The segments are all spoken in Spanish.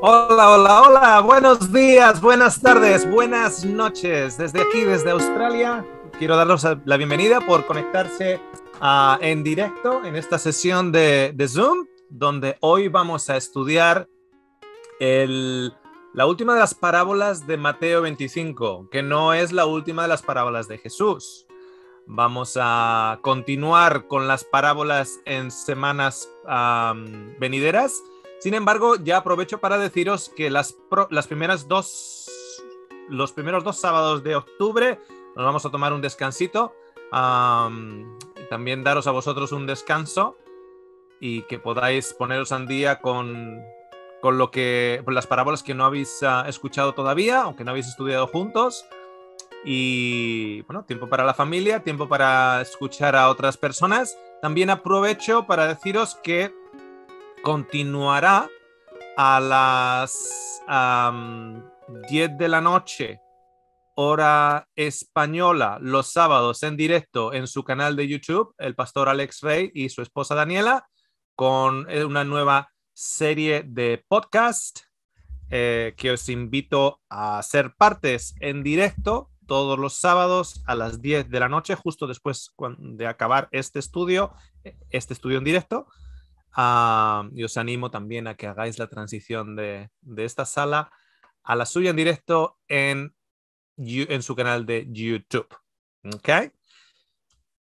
Hola, hola, hola, buenos días, buenas tardes, buenas noches. Desde aquí, desde Australia, quiero darles la bienvenida por conectarse ah, en directo en esta sesión de, Zoom, donde hoy vamos a estudiar la última de las parábolas de Mateo 25, que no es la última de las parábolas de Jesús. Vamos a continuar con las parábolas en semanas venideras sin embargo, ya aprovecho para deciros que las, las primeras dos, los primeros dos sábados de octubre nos vamos a tomar un descansito. también daros a vosotros un descanso y que podáis poneros al día con, con lo que con las parábolas que no habéis ah, escuchado todavía aunque no habéis estudiado juntos y bueno tiempo para la familia tiempo para escuchar a otras personas también aprovecho para deciros que continuará a las 10 de la noche, hora española, los sábados en directo en su canal de YouTube, el pastor Alex Rey y su esposa Daniela, con eh, una nueva serie de podcast eh, que os invito a ser partes en directo todos los sábados a las 10 de la noche, justo después de acabar este estudio, eh, este estudio en directo. Ah, y os animo también a que hagáis la transición de, esta sala a la suya en directo en, en su canal de YouTube.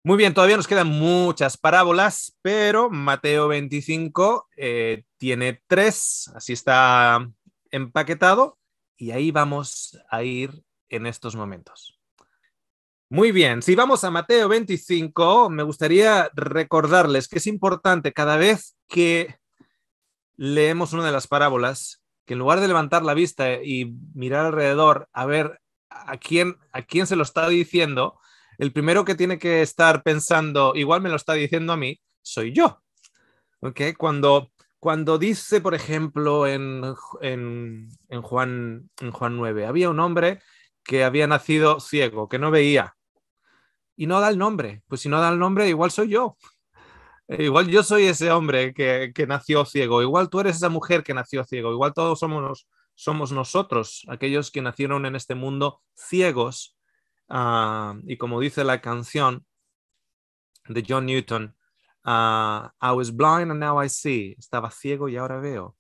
Muy bien, todavía nos quedan muchas parábolas, pero Mateo 25 eh, tiene tres, así está empaquetado, y ahí vamos a ir en estos momentos. Muy bien, si vamos a Mateo 25, me gustaría recordarles que es importante cada vez que leemos una de las parábolas, que en lugar de levantar la vista y mirar alrededor a ver a quién, a quién se lo está diciendo, el primero que tiene que estar pensando, igual me lo está diciendo a mí, soy yo. Cuando, cuando dice, por ejemplo, en, Juan, en Juan 9, había un hombre que había nacido ciego, que no veía y no da el nombre. Pues si no da el nombre, igual soy yo. Eh, igual yo soy ese hombre que, nació ciego, igual tú eres esa mujer que nació ciego, igual todos somos, somos nosotros, aquellos que nacieron en este mundo ciegos. Ah, y como dice la canción de John Newton, ah, I was blind and now I see, estaba ciego y ahora veo.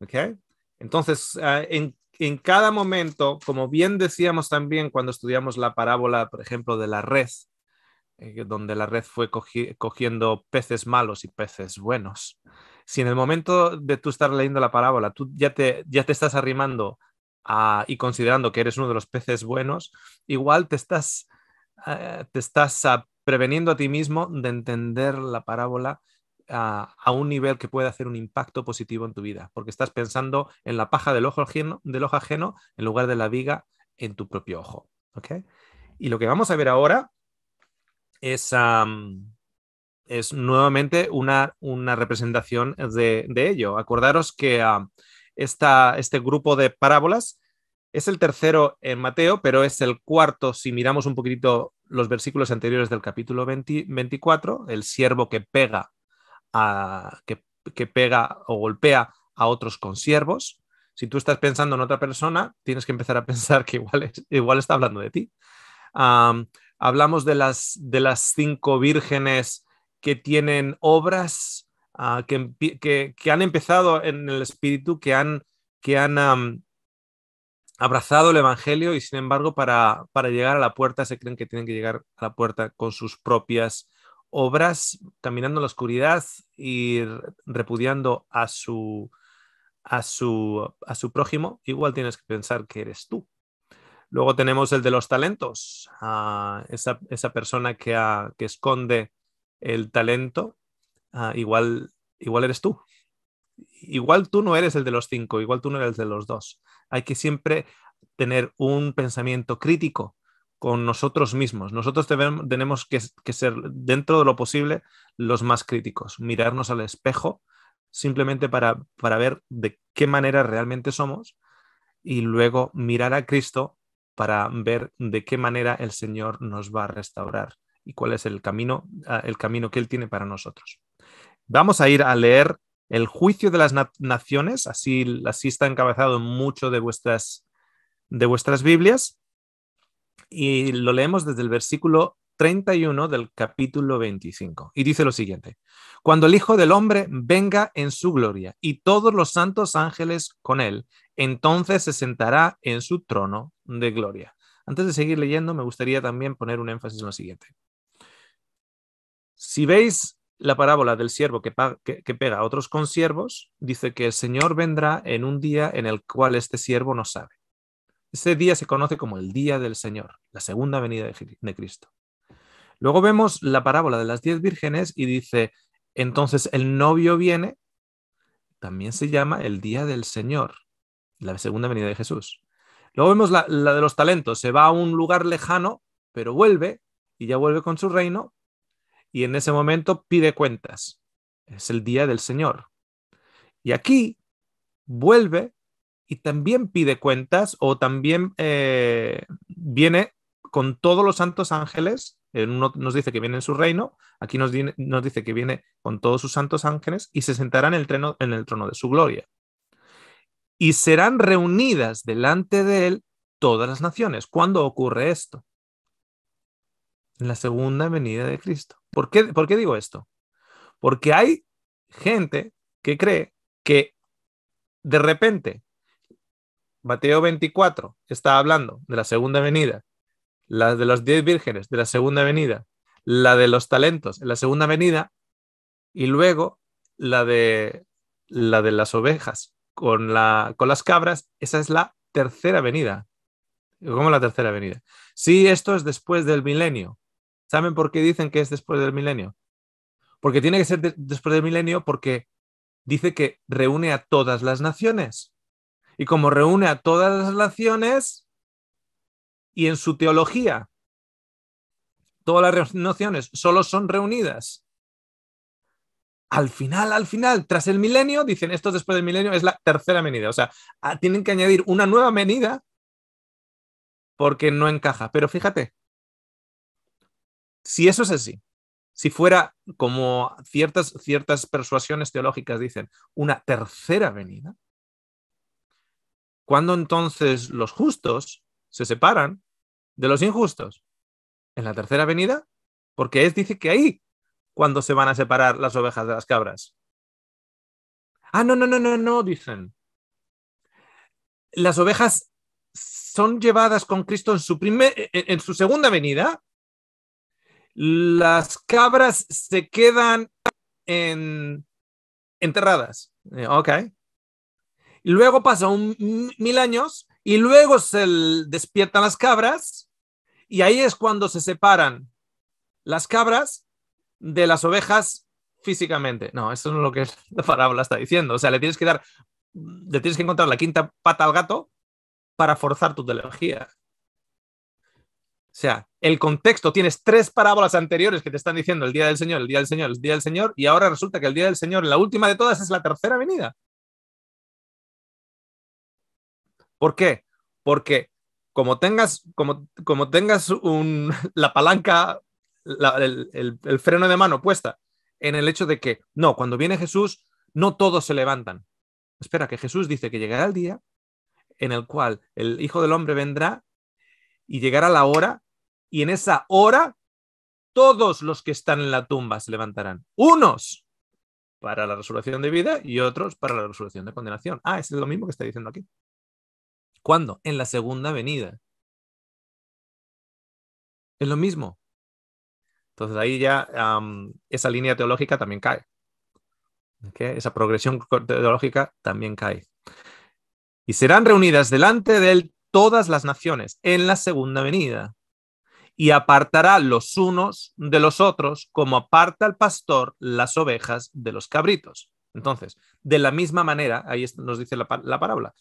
¿Okay? Entonces, ah, en en cada momento, como bien decíamos también cuando estudiamos la parábola, por ejemplo, de la red, eh, donde la red fue cogiendo peces malos y peces buenos. Si en el momento de tú estar leyendo la parábola, tú ya te, ya te estás arrimando a, y considerando que eres uno de los peces buenos, igual te estás, eh, te estás ah, preveniendo a ti mismo de entender la parábola a, un nivel que puede hacer un impacto positivo en tu vida, porque estás pensando en la paja del ojo ajeno, del ajeno en lugar de la viga en tu propio ojo. ¿okay? Y lo que vamos a ver ahora es, nuevamente una, una representación de, ello. Acordaros que este grupo de parábolas es el tercero en Mateo, pero es el cuarto si miramos un poquitito los versículos anteriores del capítulo 20, 24, el siervo que pega que, pega o golpea a otros consiervos. Si tú estás pensando en otra persona, tienes que empezar a pensar que igual, está hablando de ti. hablamos de las, cinco vírgenes que tienen obras ah, que, han empezado en el espíritu, que han, abrazado el Evangelio y sin embargo para, para llegar a la puerta se creen que tienen que llegar a la puerta con sus propias obras caminando en la oscuridad y repudiando a su, a su, a su prójimo, igual tienes que pensar que eres tú. Luego tenemos el de los talentos, ah, a esa, persona ah, que, esconde el talento, ah, igual, igual eres tú. Igual tú no eres el de los cinco, igual tú no eres el de los dos. Hay que siempre tener un pensamiento crítico con nosotros mismos. Nosotros tenemos que, ser, dentro de lo posible, los más críticos, mirarnos al espejo simplemente para, para ver de qué manera realmente somos y luego mirar a Cristo para ver de qué manera el Señor nos va a restaurar y cuál es el camino, ah, el camino que Él tiene para nosotros. Vamos a ir a leer el juicio de las naciones, así, está encabezado en mucho de vuestras, de vuestras Biblias y lo leemos desde el versículo 31 del capítulo 25. Y dice lo siguiente, cuando el Hijo del Hombre venga en su gloria y todos los santos ángeles con él, entonces se sentará en su trono de gloria. Antes de seguir leyendo, me gustaría también poner un énfasis en lo siguiente. Si veis la parábola del siervo que, pega a otros consiervos, dice que el Señor vendrá en un día en el cual este siervo no sabe. Ese día se conoce como el Día del Señor, la segunda venida de Cristo. Luego vemos la parábola de las diez vírgenes y dice, entonces el novio viene, también se llama el Día del Señor, la segunda venida de Jesús. Luego vemos la de los talentos, se va a un lugar lejano, pero vuelve y ya vuelve con su reino y en ese momento pide cuentas. Es el Día del Señor. Y aquí vuelve y también pide cuentas o también eh, viene con todos los santos ángeles. Uno eh, nos dice que viene en su reino, aquí nos, nos dice que viene con todos sus santos ángeles y se sentará en el, en el trono de su gloria. Y serán reunidas delante de él todas las naciones. ¿Cuándo ocurre esto? En la segunda venida de Cristo. ¿Por qué, ¿Por qué digo esto? Porque hay gente que cree que de repente Mateo 24 está hablando de la segunda venida, la de los diez vírgenes de la segunda venida, la de los talentos en la segunda venida y luego la de, la de las ovejas con, las cabras, esa es la tercera venida. ¿Cómo la tercera venida? Sí, esto es después del milenio. ¿Saben por qué dicen que es después del milenio? Porque tiene que ser después del milenio porque dice que reúne a todas las naciones. Y como reúne a todas las naciones y en su teología, todas las nociones solo son reunidas. Al final, al final, tras el milenio, dicen estos después del milenio, es la tercera venida. O sea, tienen que añadir una nueva venida porque no encaja. Pero fíjate, si eso es así, si fuera como ciertas, ciertas persuasiones teológicas dicen, una tercera venida, ¿Cuándo entonces los justos se separan de los injustos? En la tercera venida, porque es, dice que ahí, cuando se van a separar las ovejas de las cabras. Ah, no, no, no, no, no, dicen. Las ovejas son llevadas con Cristo en su, segunda venida. Las cabras se quedan en, enterradas. Eh, ok, luego pasa un mil años y luego se despiertan las cabras y ahí es cuando se separan las cabras de las ovejas físicamente. No, eso no es lo que la parábola está diciendo. O sea, le tienes que dar, le tienes que encontrar la quinta pata al gato para forzar tu teología. O sea, el contexto, tienes tres parábolas anteriores que te están diciendo el día del Señor, el día del Señor, el día del Señor, y ahora resulta que el día del Señor, la última de todas, es la tercera venida. ¿Por qué? Porque como tengas, como, como tengas la palanca, el, freno de mano puesta en el hecho de que, no, cuando viene Jesús, no todos se levantan. Espera, que Jesús dice que llegará el día en el cual el Hijo del Hombre vendrá y llegará la hora, y en esa hora todos los que están en la tumba se levantarán. Unos para la resurrección de vida y otros para la resolución de condenación. Ah, es lo mismo que está diciendo aquí. ¿Cuándo? En la segunda venida. Es lo mismo. Entonces ahí ya esa línea teológica también cae. Esa progresión teológica también cae. Y serán reunidas delante de él todas las naciones en la segunda venida. Y apartará los unos de los otros como aparta el pastor las ovejas de los cabritos. Entonces, de la misma manera, ahí nos dice la parábola,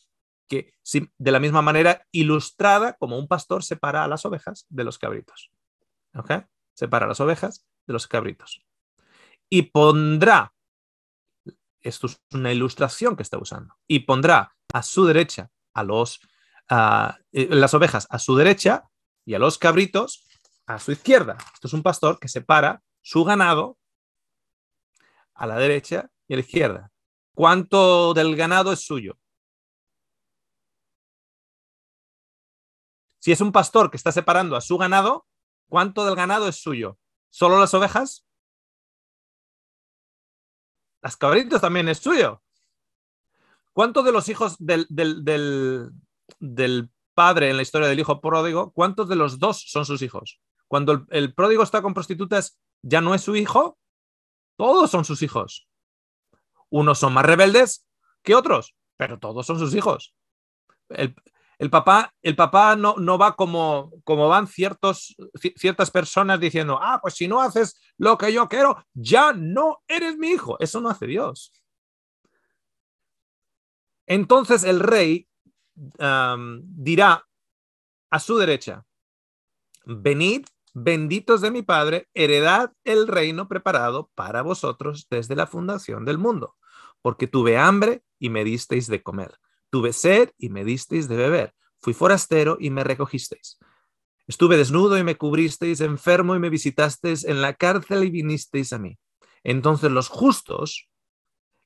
que de la misma manera ilustrada como un pastor separa a las ovejas de los cabritos. Separa las ovejas de los cabritos. Y pondrá, esto es una ilustración que está usando, y pondrá a su derecha a los, a, eh, las ovejas a su derecha y a los cabritos a su izquierda. Esto es un pastor que separa su ganado a la derecha y a la izquierda. ¿Cuánto del ganado es suyo? Si es un pastor que está separando a su ganado, ¿cuánto del ganado es suyo? ¿Solo las ovejas? Las cabritos también es suyo. ¿Cuántos de los hijos del, padre en la historia del hijo pródigo, cuántos de los dos son sus hijos? Cuando el, el pródigo está con prostitutas, ¿ya no es su hijo? Todos son sus hijos. Unos son más rebeldes que otros, pero todos son sus hijos. El, el papá, el papá no, va como, van ciertas personas diciendo, ah, pues si no haces lo que yo quiero, ya no eres mi hijo. Eso no hace Dios. Entonces el rey dirá a su derecha, venid, benditos de mi Padre, heredad el reino preparado para vosotros desde la fundación del mundo, porque tuve hambre y me disteis de comer Tuve sed y me disteis de beber. Fui forastero y me recogisteis. Estuve desnudo y me cubristeis, enfermo y me visitasteis, en la cárcel y vinisteis a mí. Entonces los justos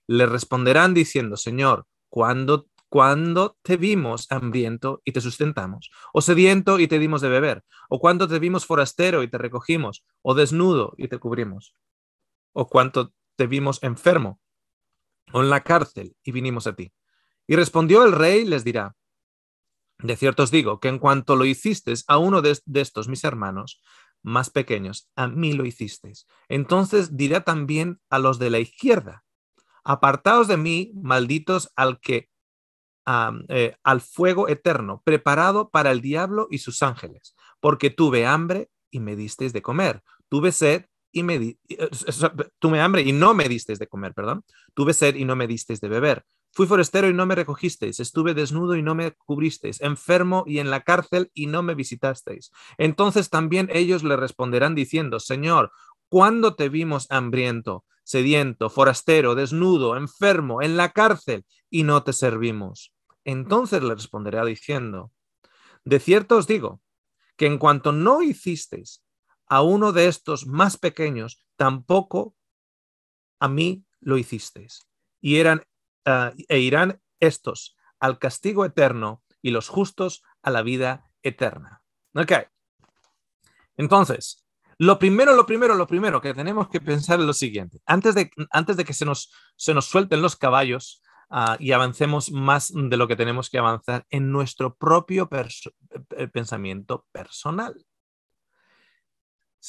le responderán diciendo, Señor, cuando cuando te vimos hambriento y te sustentamos? ¿O sediento y te dimos de beber? ¿O cuándo te vimos forastero y te recogimos? ¿O desnudo y te cubrimos? ¿O cuánto te vimos enfermo? ¿O en la cárcel y vinimos a ti? Y respondió el rey, les dirá, de cierto os digo que en cuanto lo hicisteis a uno de, estos mis hermanos más pequeños, a mí lo hicisteis. Entonces dirá también a los de la izquierda, apartaos de mí, malditos, al que eh, al fuego eterno, preparado para el diablo y sus ángeles, porque tuve hambre y me disteis de comer, tuve sed y me eh, tuve hambre y no me disteis de comer, perdón, tuve sed y no me disteis de beber, Fui forastero y no me recogisteis, estuve desnudo y no me cubristeis, enfermo y en la cárcel y no me visitasteis. Entonces también ellos le responderán diciendo, Señor, ¿cuándo te vimos hambriento, sediento, forastero, desnudo, enfermo, en la cárcel y no te servimos? Entonces le responderá diciendo, De cierto os digo, que en cuanto no hicisteis a uno de estos más pequeños, tampoco a mí lo hicisteis. Y eran eh, e irán estos al castigo eterno y los justos a la vida eterna. Entonces, lo primero, lo primero, lo primero que tenemos que pensar es lo siguiente. Antes de, antes de que se nos, suelten los caballos ah, y avancemos más de lo que tenemos que avanzar en nuestro propio eh, pensamiento personal.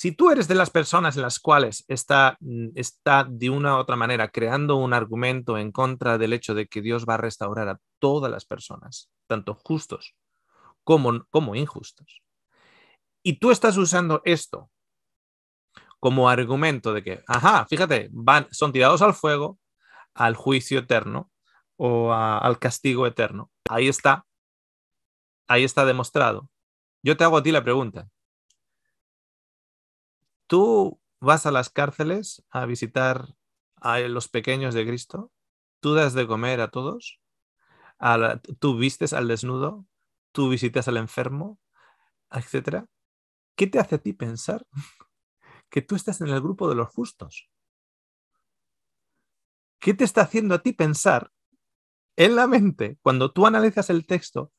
Si tú eres de las personas en las cuales está, mm, está de una u otra manera creando un argumento en contra del hecho de que Dios va a restaurar a todas las personas, tanto justos como, como injustos, y tú estás usando esto como argumento de que, ajá, fíjate, van, son tirados al fuego, al juicio eterno o al castigo eterno. Ahí está, ahí está demostrado. Yo te hago a ti la pregunta, tú vas a las cárceles a visitar a los pequeños de Cristo, tú das de comer a todos, tú vistes al desnudo, tú visitas al enfermo, etc. ¿Qué te hace a ti pensar que tú estás en el grupo de los justos? ¿Qué te está haciendo a ti pensar en la mente, cuando tú analizas el texto,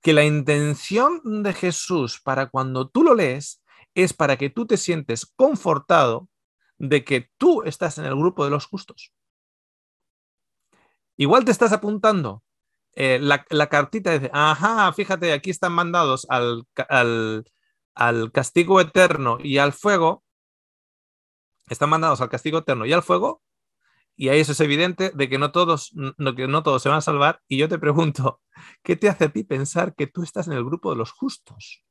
que la intención de Jesús para cuando tú lo lees es para que tú te sientes confortado de que tú estás en el grupo de los justos. Igual te estás apuntando eh, la, cartita dice, ajá, fíjate, aquí están mandados al, castigo eterno y al fuego. Están mandados al castigo eterno y al fuego. Y ahí eso es evidente de que no todos, no, que no todos se van a salvar. Y yo te pregunto, ¿qué te hace a ti pensar que tú estás en el grupo de los justos?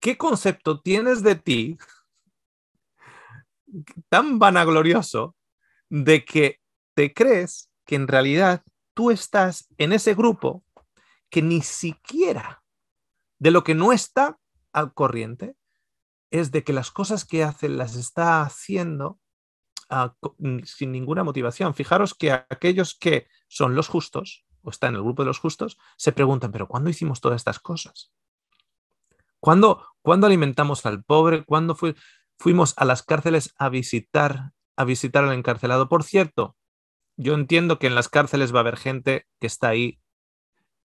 ¿qué concepto tienes de ti tan vanaglorioso de que te crees que en realidad tú estás en ese grupo que ni siquiera de lo que no está al corriente es de que las cosas que hacen las está haciendo ah, sin ninguna motivación. Fijaros que aquellos que son los justos o están en el grupo de los justos se preguntan, pero ¿cuándo hicimos todas estas cosas? ¿Cuándo, alimentamos al pobre? ¿Cuándo fuimos a las cárceles a visitar, a visitar al encarcelado? Por cierto, yo entiendo que en las cárceles va a haber gente que está ahí,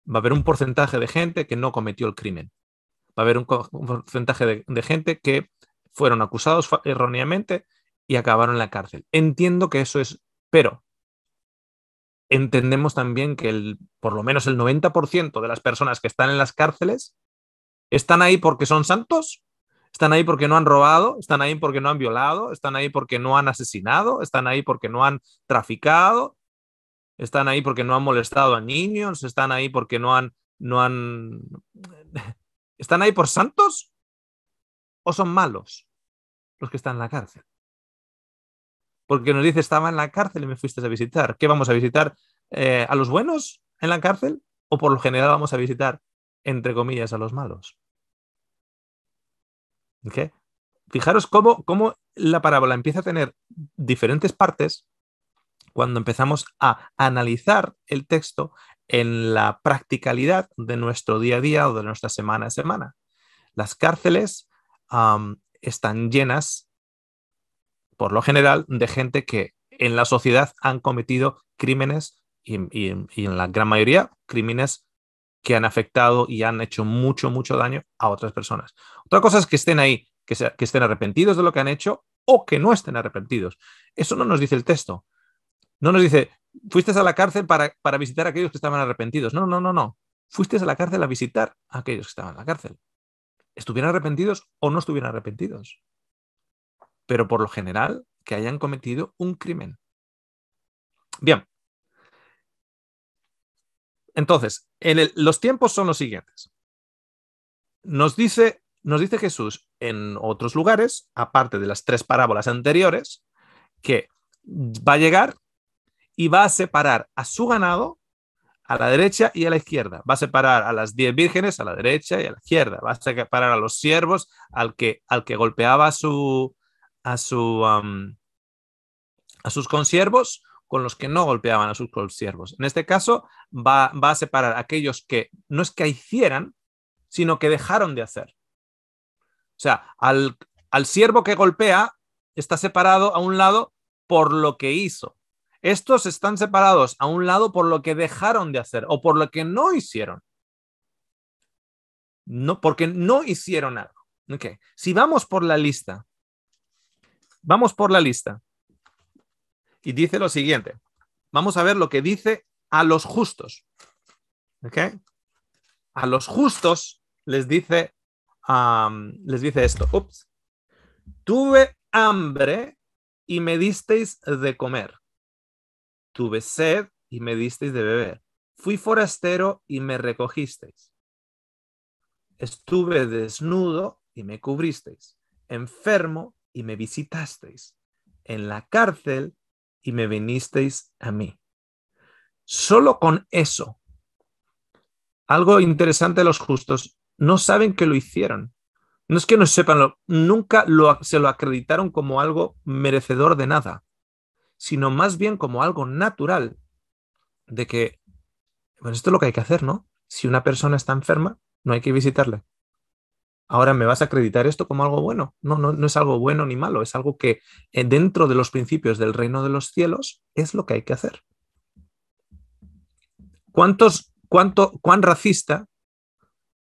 va a haber un porcentaje de gente que no cometió el crimen, va a haber un, porcentaje de, gente que fueron acusados erróneamente y acabaron en la cárcel. Entiendo que eso es, pero entendemos también que por lo menos el 90% de las personas que están en las cárceles están ahí porque son santos, están ahí porque no han robado, están ahí porque no han violado, están ahí porque no han asesinado, están ahí porque no han traficado, están ahí porque no han molestado a niños, están ahí porque no han, no han, están ahí por santos o son malos los que están en la cárcel. Porque nos dice, estaba en la cárcel y me fuiste a visitar. ¿Qué vamos a visitar? Eh, ¿A los buenos en la cárcel? ¿O por lo general vamos a visitar, entre comillas, a los malos? Fijaros cómo, la parábola empieza a tener diferentes partes cuando empezamos a analizar el texto en la practicalidad de nuestro día a día o de nuestra semana a semana. Las cárceles están llenas, por lo general, de gente que en la sociedad han cometido crímenes y en la gran mayoría crímenes que han afectado y han hecho mucho, mucho daño a otras personas. Otra cosa es que estén ahí, que, estén arrepentidos de lo que han hecho o que no estén arrepentidos. Eso no nos dice el texto. No nos dice, fuiste a la cárcel para, visitar a aquellos que estaban arrepentidos. No, no, no, no. Fuiste a la cárcel a visitar a aquellos que estaban en la cárcel. Estuvieran arrepentidos o no estuvieran arrepentidos. Pero por lo general, que hayan cometido un crimen. Bien, entonces, los tiempos son los siguientes. Nos dice, Jesús en otros lugares, aparte de las tres parábolas anteriores, que va a llegar y va a separar a su ganado a la derecha y a la izquierda. Va a separar a las diez vírgenes a la derecha y a la izquierda. Va a separar a los siervos al que, al que golpeaba a, su, a, a sus consiervos con los que no golpeaban a sus siervos. En este caso, va, a separar a aquellos que no es que hicieran, sino que dejaron de hacer. O sea, al, al siervo que golpea está separado a un lado por lo que hizo. Estos están separados a un lado por lo que dejaron de hacer o por lo que no hicieron. No, porque no hicieron algo. Si vamos por la lista, vamos por la lista y dice lo siguiente. Vamos a ver lo que dice a los justos. A los justos les dice, les dice esto. Ups. Tuve hambre y me disteis de comer. Tuve sed y me disteis de beber. Fui forastero y me recogisteis. Estuve desnudo y me cubristeis. Enfermo y me visitasteis. En la cárcel y me vinisteis a mí. Solo con eso. Algo interesante de los justos, no saben que lo hicieron. No es que no sepan, nunca lo, se lo acreditaron como algo merecedor de nada, sino más bien como algo natural de que, bueno, esto es lo que hay que hacer, ¿no? Si una persona está enferma, no hay que visitarla. Ahora, ¿me vas a acreditar esto como algo bueno? No, no, no es algo bueno ni malo, es algo que eh, dentro de los principios del reino de los cielos es lo que hay que hacer. ¿Cuántos, cuánto, ¿Cuán racista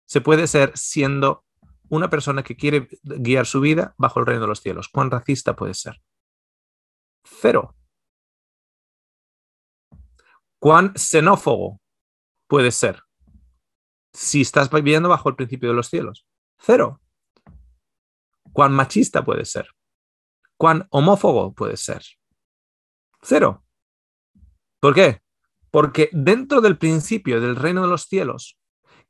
se puede ser siendo una persona que quiere guiar su vida bajo el reino de los cielos? ¿Cuán racista puede ser? Cero. ¿Cuán xenófobo puede ser si estás viviendo bajo el principio de los cielos? Cero. ¿Cuán machista puede ser? ¿Cuán homófobo puede ser? Cero. ¿Por qué? Porque dentro del principio del reino de los cielos,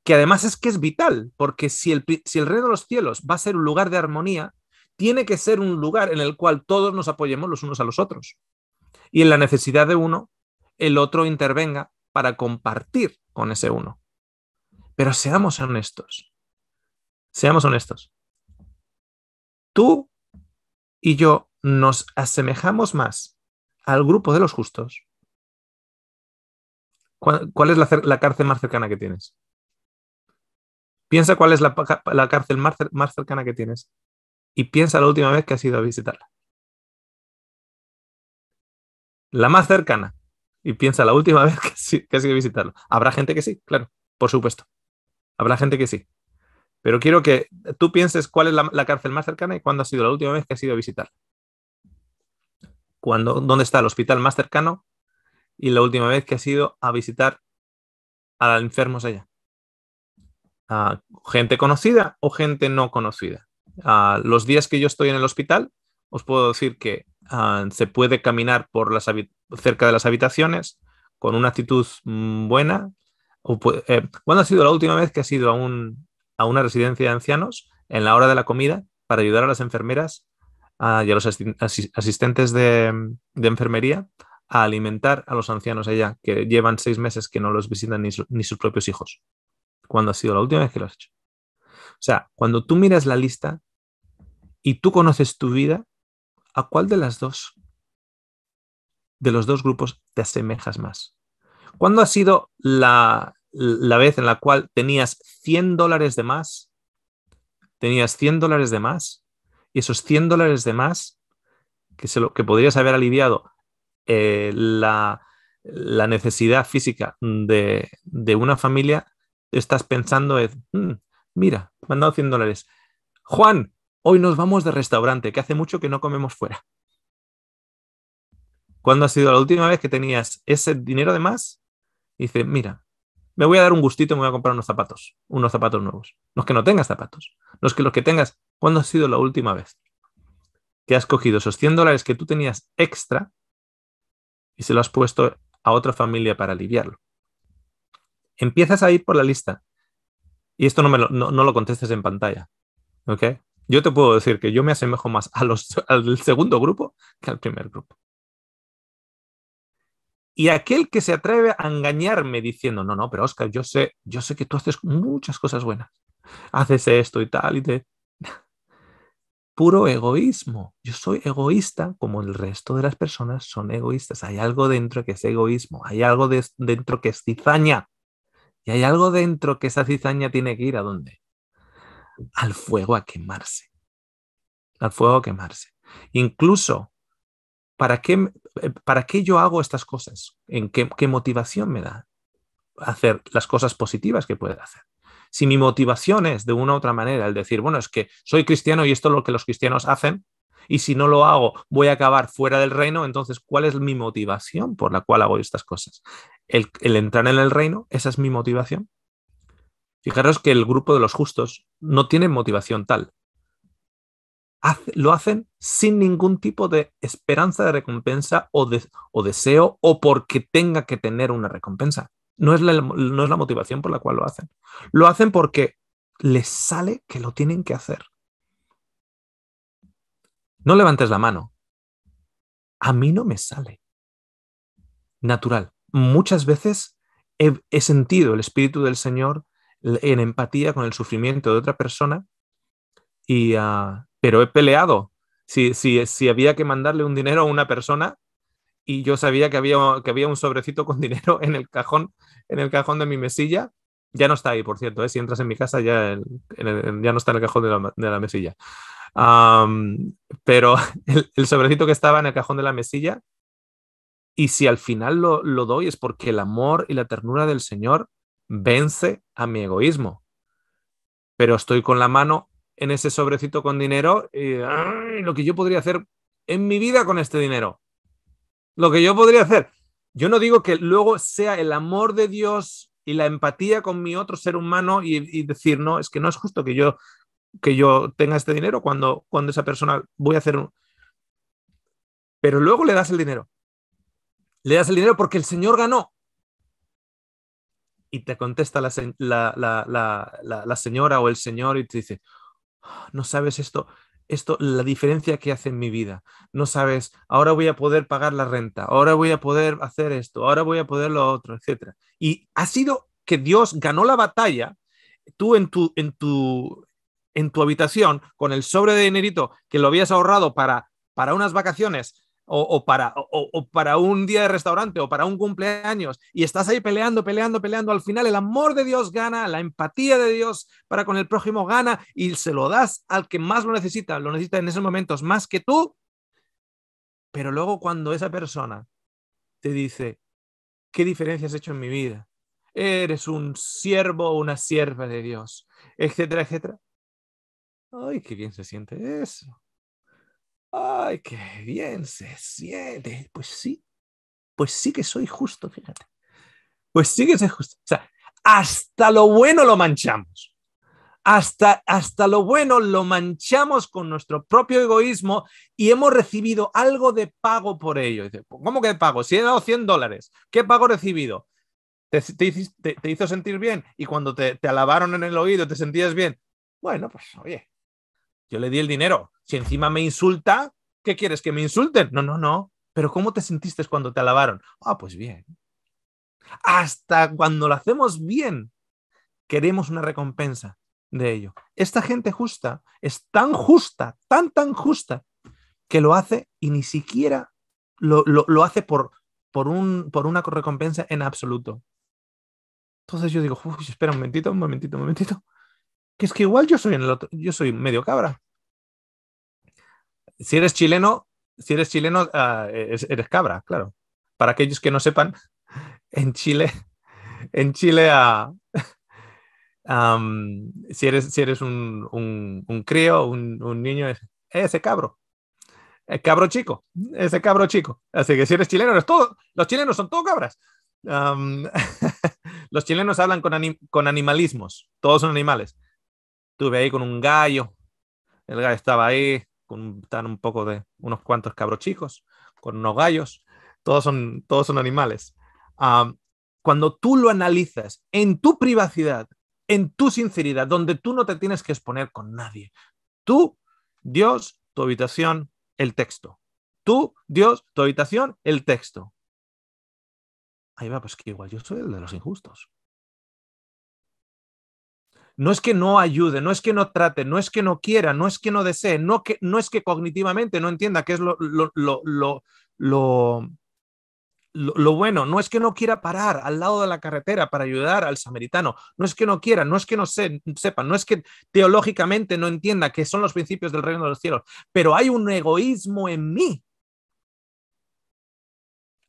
que además es que es vital, porque si el, si el reino de los cielos va a ser un lugar de armonía, tiene que ser un lugar en el cual todos nos apoyemos los unos a los otros. Y en la necesidad de uno, el otro intervenga para compartir con ese uno. Pero seamos honestos, Seamos honestos. Tú y yo nos asemejamos más al grupo de los justos. ¿Cuál, es la, cárcel más cercana que tienes? Piensa cuál es la, cárcel más, cercana que tienes y piensa la última vez que has ido a visitarla. La más cercana y piensa la última vez que, que has ido a visitarla. Habrá gente que sí, claro, por supuesto. Habrá gente que sí, pero quiero que tú pienses cuál es la, cárcel más cercana y cuándo ha sido la última vez que has ido a visitar. Cuando, ¿Dónde está el hospital más cercano y la última vez que has ido a visitar a enfermos allá? A gente conocida o gente no conocida. A los días que yo estoy en el hospital, os puedo decir que ah, se puede caminar por cerca de las habitaciones con una actitud mm, buena. O, eh, ¿Cuándo ha sido la última vez que has ido a un, a una residencia de ancianos en la hora de la comida para ayudar a las enfermeras ah, y a los asistentes de, enfermería a alimentar a los ancianos allá, que llevan seis meses que no los visitan ni, ni sus propios hijos. ¿Cuándo ha sido la última vez que lo has hecho? O sea, cuando tú miras la lista y tú conoces tu vida, ¿a cuál de las dos, de los dos grupos, te asemejas más? ¿Cuándo ha sido la, la vez en la cual tenías 100 dólares de más, tenías 100 dólares de más, y esos 100 dólares de más, que, lo, que podrías haber aliviado eh, la, necesidad física de, de, una familia, estás pensando, mm, mira, me han dado 100 dólares. Juan, hoy nos vamos de restaurante, que hace mucho que no comemos fuera. ¿Cuándo ha sido la última vez que tenías ese dinero de más? dice, mira, me voy a dar un gustito y me voy a comprar unos zapatos, unos zapatos nuevos. Los que no tengas zapatos, los que los que tengas, ¿cuándo ha sido la última vez que has cogido esos 100 dólares que tú tenías extra y se lo has puesto a otra familia para aliviarlo? Empiezas a ir por la lista y esto no, me lo, lo contestes en pantalla, Yo te puedo decir que yo me asemejo más a los, al segundo grupo que al primer grupo. Y aquel que se atreve a engañarme diciendo, no, no, pero Oscar, yo sé, yo sé que tú haces muchas cosas buenas. Haces esto y tal, y te... Puro egoísmo. Yo soy egoísta como el resto de las personas son egoístas. Hay algo dentro que es egoísmo, hay algo dentro que es cizaña. Y hay algo dentro que esa cizaña tiene que ir a dónde? Al fuego a quemarse. Al fuego a quemarse. Incluso ¿para qué, eh, para yo hago estas cosas? ¿En qué, motivación me da hacer las cosas positivas que puedo hacer? Si mi motivación es de una u otra manera el decir, bueno, es que soy cristiano y esto es lo que los cristianos hacen, y si no lo hago voy a acabar fuera del reino, entonces, ¿cuál es mi motivación por la cual hago estas cosas? El, el entrar en el reino, esa es mi motivación. Fijaros que el grupo de los justos no tiene motivación tal lo hacen sin ningún tipo de esperanza de recompensa o, deseo o porque tenga que tener una recompensa. No es, la, motivación por la cual lo hacen. Lo hacen porque les sale que lo tienen que hacer. No levantes la mano. A mí no me sale. Natural. Muchas veces he, sentido el Espíritu del Señor en empatía con el sufrimiento de otra persona y, ah, pero he peleado. Si, si, si había que mandarle un dinero a una persona y yo sabía que había, que había un sobrecito con dinero en el cajón, en el cajón de mi mesilla, ya no está ahí, por cierto. ¿eh? Si entras en mi casa, ya, ya no está en el cajón de la, mesilla. pero el, sobrecito que estaba en el cajón de la mesilla, y si al final lo, lo, doy es porque el amor y la ternura del Señor vence a mi egoísmo. Pero estoy con la mano en ese sobrecito con dinero y lo que yo podría hacer en mi vida con este dinero. Lo que yo podría hacer. Yo no digo que luego sea el amor de Dios y la empatía con mi otro ser humano y, decir, no, es que no es justo que yo, que yo tenga este dinero cuando, cuando esa persona voy a hacer un... Pero luego le das el dinero. Le das el dinero porque el Señor ganó. Y te contesta la, la señora o el señor y te dice, no sabes esto, esto, la diferencia que hace en mi vida. No sabes, ahora voy a poder pagar la renta, ahora voy a poder hacer esto, ahora voy a poder lo otro, etc. Y ha sido que Dios ganó la batalla, tú en tu, en tu, en tu habitación, con el sobre de dinerito que lo habías ahorrado para, para unas vacaciones, o, para, o, para un día de restaurante o para un cumpleaños y estás ahí peleando, peleando, peleando, al final el amor de Dios gana, la empatía de Dios para con el prójimo gana y se lo das al que más lo necesita, lo necesita en esos momentos más que tú, pero luego cuando esa persona te dice, ¿qué diferencia has hecho en mi vida? Eres un siervo o una sierva de Dios, etcétera, etcétera. Ay, qué bien se siente eso. Ay, qué bien se siente. Pues sí, pues sí que soy justo, fíjate. Pues sí que soy justo. O sea, hasta lo bueno lo manchamos. Hasta, hasta lo bueno lo manchamos con nuestro propio egoísmo y hemos recibido algo de pago por ello. Dice, pues, ¿Cómo que pago? Si he dado 100 dólares, ¿qué pago recibido? Te, hizo sentir bien y cuando te alabaron en el oído te sentías bien. Bueno, pues oye, yo le di el dinero. Si encima me insulta, ¿qué quieres? ¿Que me insulten? No, no, no. Pero ¿cómo te sentiste cuando te alabaron? Ah, pues bien. Hasta cuando lo hacemos bien, queremos una recompensa de ello. Esta gente justa es tan justa, tan, tan justa, que lo hace y ni siquiera lo, hace por, por una recompensa en absoluto. Entonces yo digo, uy, espera un momentito, un momentito, un momentito que es que igual yo soy, yo soy medio cabra. Si eres chileno, si eres chileno, ah, eres, cabra, claro. Para aquellos que no sepan, en Chile, en Chile, ah, si eres, si eres un, un, un crío, un, niño, es ese cabro. El cabro chico, ese cabro chico. Así que si eres chileno, eres todo. Los chilenos son todos cabras. los chilenos hablan con animalismos, todos son animales. Estuve ahí con un gallo, el gallo estaba ahí, con tan un poco de unos cuantos cabros con unos gallos, todos son, todos son animales. cuando tú lo analizas en tu privacidad, en tu sinceridad, donde tú no te tienes que exponer con nadie, tú, Dios, tu habitación, el texto. Tú, Dios, tu habitación, el texto. Ahí va, pues que igual yo soy el de los injustos. No es que no ayude, no es que no trate, no es que no quiera, no es que no desee, no, que, no es que cognitivamente no entienda qué es lo, lo, lo, lo bueno, no es que no quiera parar al lado de la carretera para ayudar al samaritano, no es que no quiera, no es que no se, sepa, no es que teológicamente no entienda que son los principios del reino de los cielos, pero hay un egoísmo en mí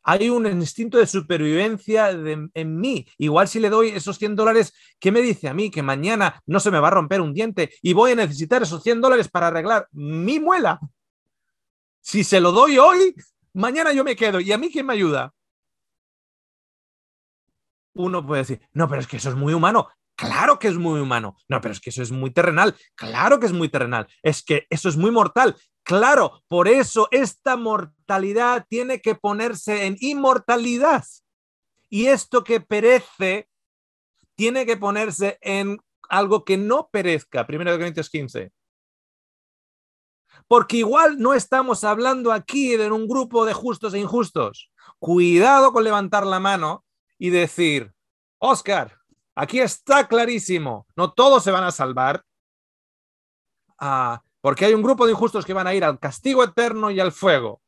hay un instinto de supervivencia en mí. Igual si le doy esos 100 dólares, ¿qué me dice a mí que mañana no se me va a romper un diente y voy a necesitar esos 100 dólares para arreglar mi muela? Si se lo doy hoy, mañana yo me quedo. ¿Y a mí quién me ayuda? Uno puede decir, no, pero es que eso es muy humano. Claro que es muy humano. No, pero es que eso es muy terrenal. Claro que es muy terrenal. Es que eso es muy mortal. Claro, por eso esta mortalidad tiene que ponerse en inmortalidad. Y esto que perece tiene que ponerse en algo que no perezca. Primero de Corintios 15. Porque igual no estamos hablando aquí de un grupo de justos e injustos. Cuidado con levantar la mano y decir, Oscar, Aquí está clarísimo, no todos se van a salvar, ah, porque hay un grupo de injustos que van a ir al castigo eterno y al fuego.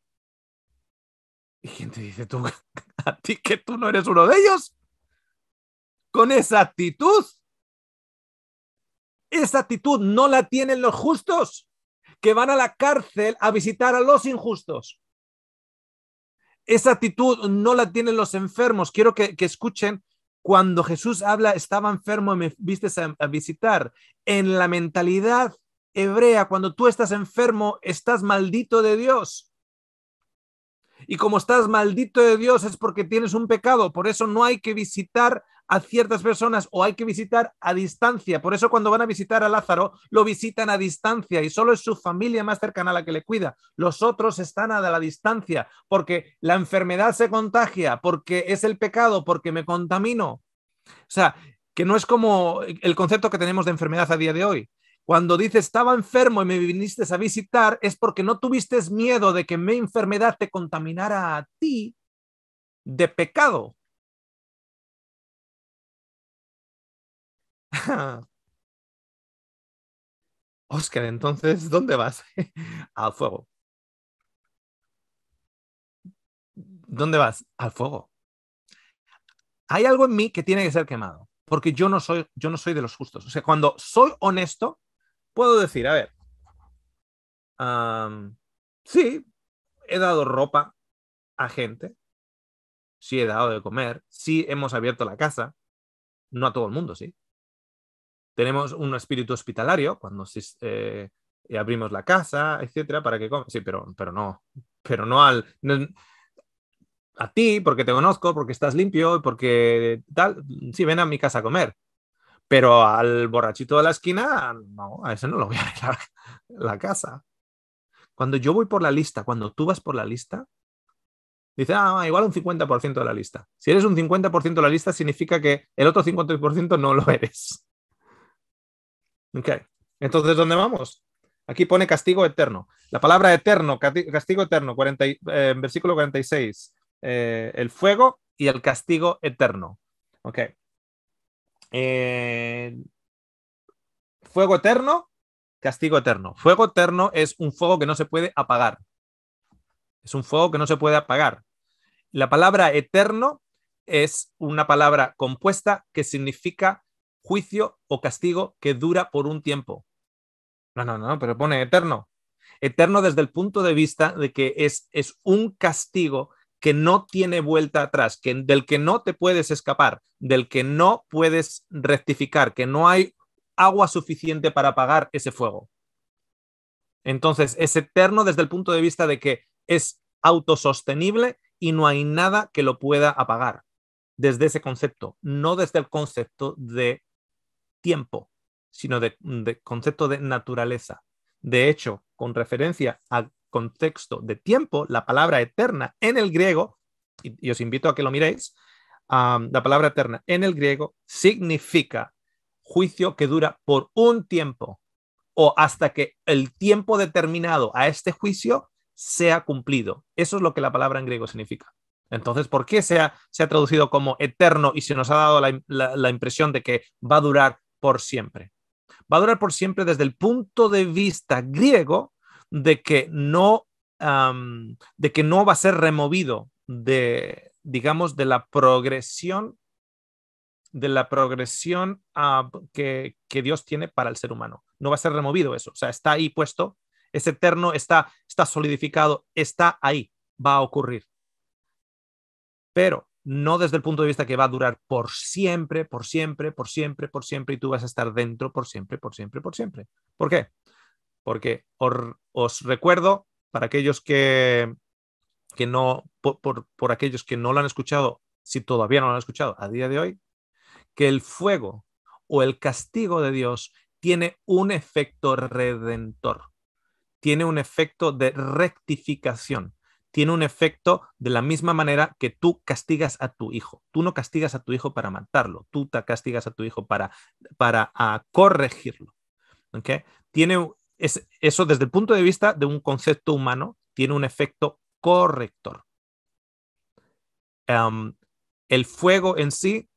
¿Y quién te dice tú a ti que tú no eres uno de ellos? Con esa actitud. Esa actitud no la tienen los justos, que van a la cárcel a visitar a los injustos. Esa actitud no la tienen los enfermos. Quiero que escuchen cuando Jesús habla, estaba enfermo y me viste a, visitar. En la mentalidad hebrea, cuando tú estás enfermo, estás maldito de Dios. Y como estás maldito de Dios es porque tienes un pecado, por eso no hay que visitar a ciertas personas o hay que visitar a distancia. Por eso cuando van a visitar a Lázaro, lo visitan a distancia y solo es su familia más cercana a la que le cuida. Los otros están a la distancia porque la enfermedad se contagia, porque es el pecado, porque me contamino. O sea, que no es como el concepto que tenemos de enfermedad a día de hoy. Cuando dice estaba enfermo y me viniste a visitar, es porque no tuviste miedo de que mi enfermedad te contaminara a ti de pecado, Oscar, entonces, ¿dónde vas? Al fuego. ¿Dónde vas? Al fuego. Hay algo en mí que tiene que ser quemado, porque yo no soy, yo no soy de los justos. O sea, cuando soy honesto, puedo decir, a ver, sí, he dado ropa a gente, sí he dado de comer, sí hemos abierto la casa, no a todo el mundo, sí, tenemos un espíritu hospitalario cuando eh, abrimos la casa, etcétera, para que comas. Sí, pero, pero no, pero no al. a ti, porque te conozco, porque estás limpio, porque tal. Sí, ven a mi casa a comer. Pero al borrachito de la esquina, no, a ese no lo voy a arreglar la casa. Cuando yo voy por la lista, cuando tú vas por la lista, Dice, ah, ah igual un 50% de la lista. Si eres un 50% de la lista, significa que el otro 50% no lo eres. Ok. Entonces, ¿dónde vamos? Aquí pone castigo eterno. La palabra eterno, castigo eterno, 40, eh, versículo 46. Eh, el fuego y el castigo eterno. Ok. Eh, fuego eterno, castigo eterno. Fuego eterno es un fuego que no se puede apagar. Es un fuego que no se puede apagar. La palabra eterno es una palabra compuesta que significa juicio o castigo que dura por un tiempo. No, no, no, pero pone eterno. Eterno desde el punto de vista de que es, es un castigo que no tiene vuelta atrás, que, del que no te puedes escapar, del que no puedes rectificar, que no hay agua suficiente para apagar ese fuego. Entonces, es eterno desde el punto de vista de que es autosostenible y no hay nada que lo pueda apagar desde ese concepto, no desde el concepto de tiempo, sino de, concepto de naturaleza. De hecho, con referencia al contexto de tiempo, la palabra eterna en el griego, y, os invito a que lo miréis, la palabra eterna en el griego significa juicio que dura por un tiempo o hasta que el tiempo determinado a este juicio sea cumplido. Eso es lo que la palabra en griego significa. Entonces, ¿por qué se ha, se ha traducido como eterno y se nos ha dado la impresión de que va a durar por siempre. Va a durar por siempre desde el punto de vista griego de que no, de que no va a ser removido de, digamos, de la progresión, de la progresión ah, que, que Dios tiene para el ser humano. No va a ser removido eso. O sea, está ahí puesto, es eterno, está, está solidificado, está ahí, va a ocurrir. Pero no desde el punto de vista que va a durar por siempre, por siempre, por siempre, por siempre, y tú vas a estar dentro por siempre, por siempre, por siempre. ¿Por qué? Porque os recuerdo, para aquellos que, que no, por aquellos que no lo han escuchado, si todavía no lo han escuchado a día de hoy, que el fuego o el castigo de Dios tiene un efecto redentor, tiene un efecto de rectificación tiene un efecto de la misma manera que tú castigas a tu hijo. Tú no castigas a tu hijo para matarlo, tú te castigas a tu hijo para, para ah, corregirlo. ¿okay? Tiene eso desde el punto de vista de un concepto humano, tiene un efecto corrector. Em, el fuego en sí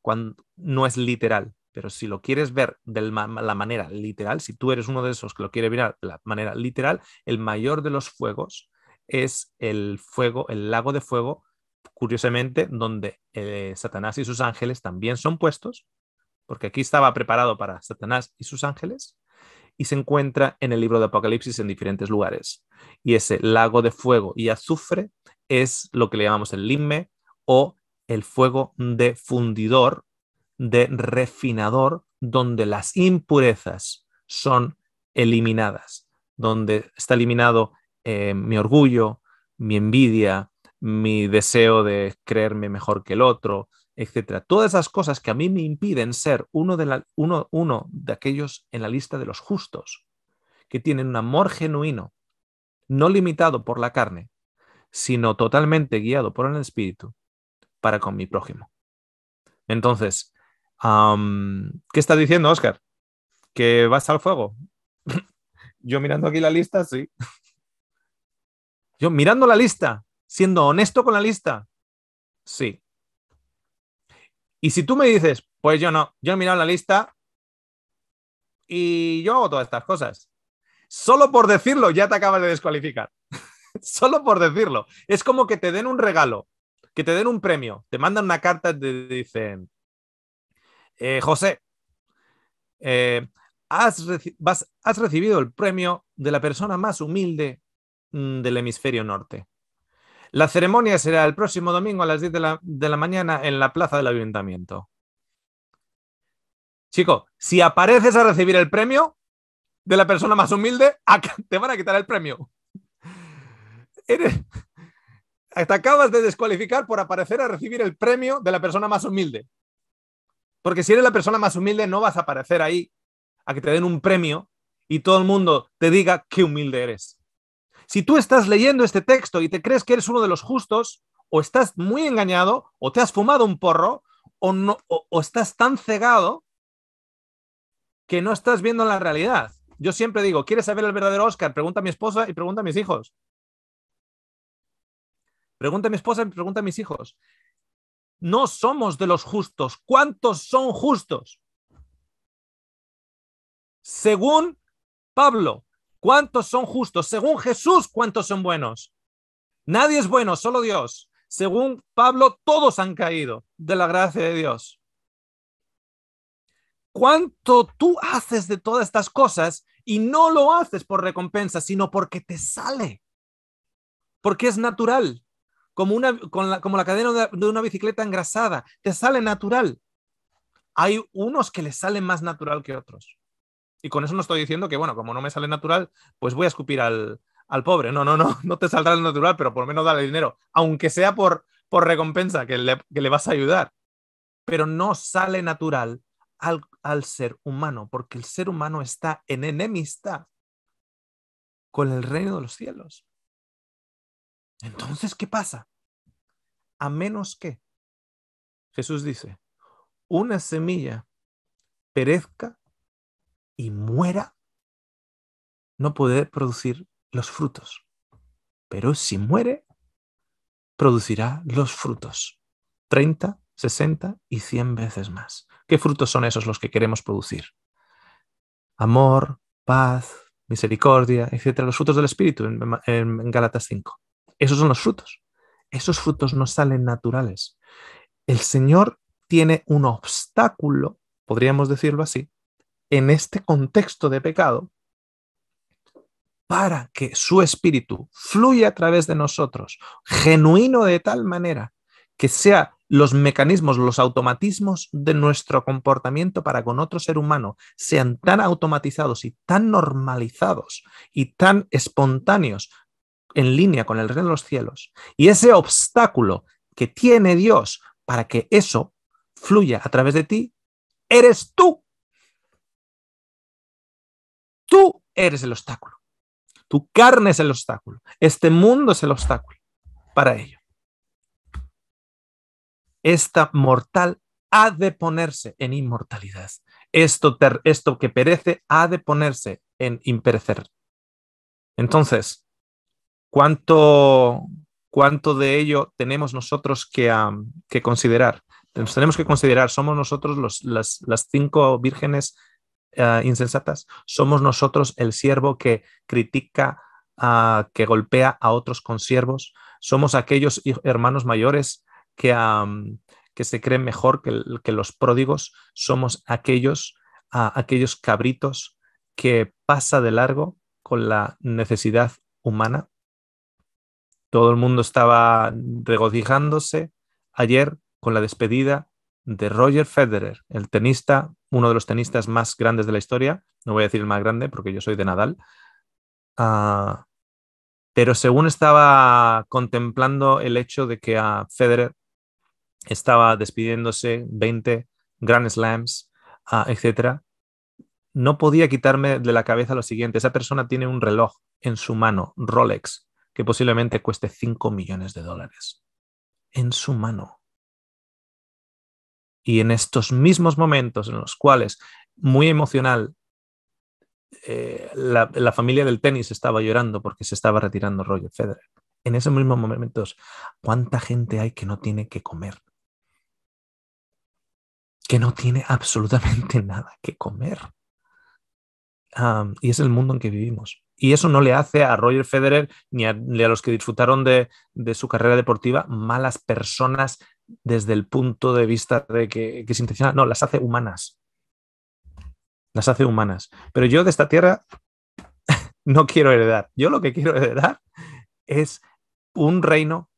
no es literal, pero si lo quieres ver de la manera literal, si tú eres uno de esos que lo quiere ver de la manera literal, el mayor de los fuegos es el fuego, el lago de fuego, curiosamente, donde eh, Satanás y sus ángeles también son puestos, porque aquí estaba preparado para Satanás y sus ángeles, y se encuentra en el libro de Apocalipsis en diferentes lugares. Y ese lago de fuego y azufre es lo que le llamamos el limbe o el fuego de fundidor, de refinador, donde las impurezas son eliminadas, donde está eliminado eh, mi orgullo, mi envidia, mi deseo de creerme mejor que el otro, etcétera. Todas esas cosas que a mí me impiden ser uno de, uno, de aquellos en la lista de los justos, que tienen un amor genuino, no limitado por la carne, sino totalmente guiado por el Espíritu para con mi prójimo. Entonces, ¿qué estás diciendo Oscar? ¿Que vas al fuego? Yo mirando aquí la lista, sí. Yo mirando la lista, siendo honesto con la lista, sí. Y si tú me dices, pues yo no, yo he mirado la lista y yo hago todas estas cosas. Solo por decirlo ya te acabas de descualificar. Solo por decirlo. Es como que te den un regalo, que te den un premio, te mandan una carta y te dicen, eh, José, eh, has recibido el premio de la persona más humilde Mm, del hemisferio norte. La ceremonia será el próximo domingo a las 10 de la, mañana en la plaza del ayuntamiento. Chico, si apareces a recibir el premio de la persona más humilde, te van a quitar el premio. Te acabas de descualificar por aparecer a recibir el premio de la persona más humilde. Porque si eres la persona más humilde, no vas a aparecer ahí a que te den un premio y todo el mundo te diga qué humilde eres. Si tú estás leyendo este texto y te crees que eres uno de los justos, o estás muy engañado, o te has fumado un porro, o, no, o, estás tan cegado que no estás viendo la realidad. Yo siempre digo, ¿quieres saber el verdadero Oscar? Pregunta a mi esposa y pregunta a mis hijos. Pregunta a mi esposa y pregunta a mis hijos. No somos de los justos. ¿Cuántos son justos? Según Pablo, ¿Cuántos son justos? Según Jesús, ¿cuántos son buenos? Nadie es bueno, solo Dios. Según Pablo, todos han caído de la gracia de Dios. ¿Cuánto tú haces de todas estas cosas y no lo haces por recompensa, sino porque te sale? Porque es natural, como, la, cadena de, una bicicleta engrasada, te sale natural. Hay unos que les sale más natural que otros. Y con eso no estoy diciendo que, bueno, como no me sale natural, pues voy a escupir al, al pobre. No, no, no, no te saldrá el natural, pero por lo menos dale dinero, aunque sea por, por recompensa que le, que le vas a ayudar. Pero no sale natural al, al ser humano, porque el ser humano está en enemistad con el reino de los cielos. Entonces, ¿qué pasa? A menos que, Jesús dice, una semilla perezca y muera, no puede producir los frutos. Pero si muere, producirá los frutos. 30, 60 y 100 veces más. ¿Qué frutos son esos los que queremos producir? Amor, paz, misericordia, etcétera, los frutos del Espíritu en, Galatas 5. Esos son los frutos. Esos frutos no salen naturales. El Señor tiene un obstáculo, podríamos decirlo así, en este contexto de pecado para que su espíritu fluya a través de nosotros, genuino de tal manera que sea los mecanismos, los automatismos de nuestro comportamiento para con otro ser humano sean tan automatizados y tan normalizados y tan espontáneos en línea con el reino de los cielos. Y ese obstáculo que tiene Dios para que eso fluya a través de ti, eres tú. eres el obstáculo. Tu carne es el obstáculo. Este mundo es el obstáculo para ello. Esta mortal ha de ponerse en inmortalidad. Esto, que perece ha de ponerse en imperecer. Entonces, ¿cuánto, de ello tenemos nosotros que, considerar? tenemos que considerar, somos nosotros los, las, las cinco vírgenes eh, insensatas. Somos nosotros el siervo que critica, ah, que golpea a otros consiervos. Somos aquellos hermanos mayores que, que se creen mejor que, los pródigos. Somos aquellos, ah, aquellos cabritos que pasa de largo con la necesidad humana. Todo el mundo estaba regocijándose ayer con la despedida de Roger Federer, el tenista uno de los tenistas más grandes de la historia. No voy a decir el más grande porque yo soy de Nadal. Ah, pero según estaba contemplando el hecho de que a Federer estaba despidiéndose 20 Grand Slams, ah, etc., no podía quitarme de la cabeza lo siguiente. Esa persona tiene un reloj en su mano, Rolex, que posiblemente cueste 5 millones de dólares. En su mano. Y en estos mismos momentos en los cuales, muy emocional, eh, la, familia del tenis estaba llorando porque se estaba retirando Roger Federer. En esos mismos momentos, ¿cuánta gente hay que no tiene que comer? Que no tiene absolutamente nada que comer. y es el mundo en que vivimos. Y eso no le hace a Roger Federer ni a, los que disfrutaron de, de, su carrera deportiva malas personas desde el punto de vista de que, es intencional. No, las hace humanas. Las hace humanas. Pero yo de esta tierra no quiero heredar. Yo lo que quiero heredar es un reino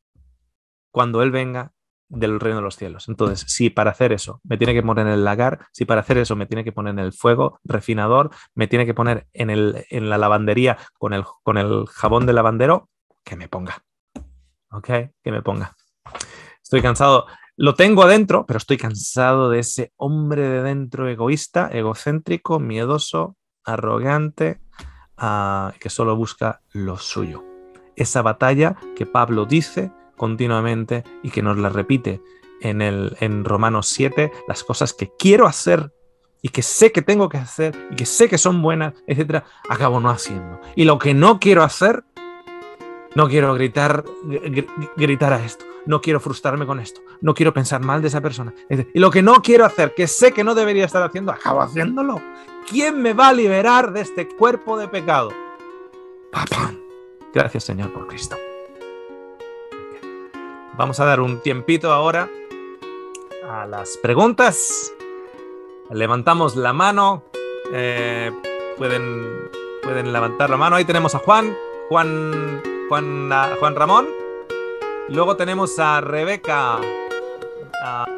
cuando Él venga del reino de los cielos. Entonces, si para hacer eso me tiene que poner en el lagar, si para hacer eso me tiene que poner en el fuego refinador, me tiene que poner en, la lavandería con el, con el jabón de lavandero, que me ponga. ¿Ok? Que me ponga estoy cansado. Lo tengo adentro, pero estoy cansado de ese hombre de dentro egoísta, egocéntrico, miedoso, arrogante, ah, que solo busca lo suyo. Esa batalla que Pablo dice continuamente y que nos la repite en, el, en Romanos 7, las cosas que quiero hacer y que sé que tengo que hacer y que sé que son buenas, etcétera, acabo no haciendo. Y lo que no quiero hacer, no quiero gritar, gritar a esto no quiero frustrarme con esto, no quiero pensar mal de esa persona. Y lo que no quiero hacer, que sé que no debería estar haciendo, acabo haciéndolo. ¿Quién me va a liberar de este cuerpo de pecado? Papá, Gracias Señor por Cristo. Vamos a dar un tiempito ahora a las preguntas. Levantamos la mano. Eh, pueden, pueden levantar la mano. Ahí tenemos a Juan. Juan, Juan, Juan Ramón. Luego tenemos a Rebeca. Ah.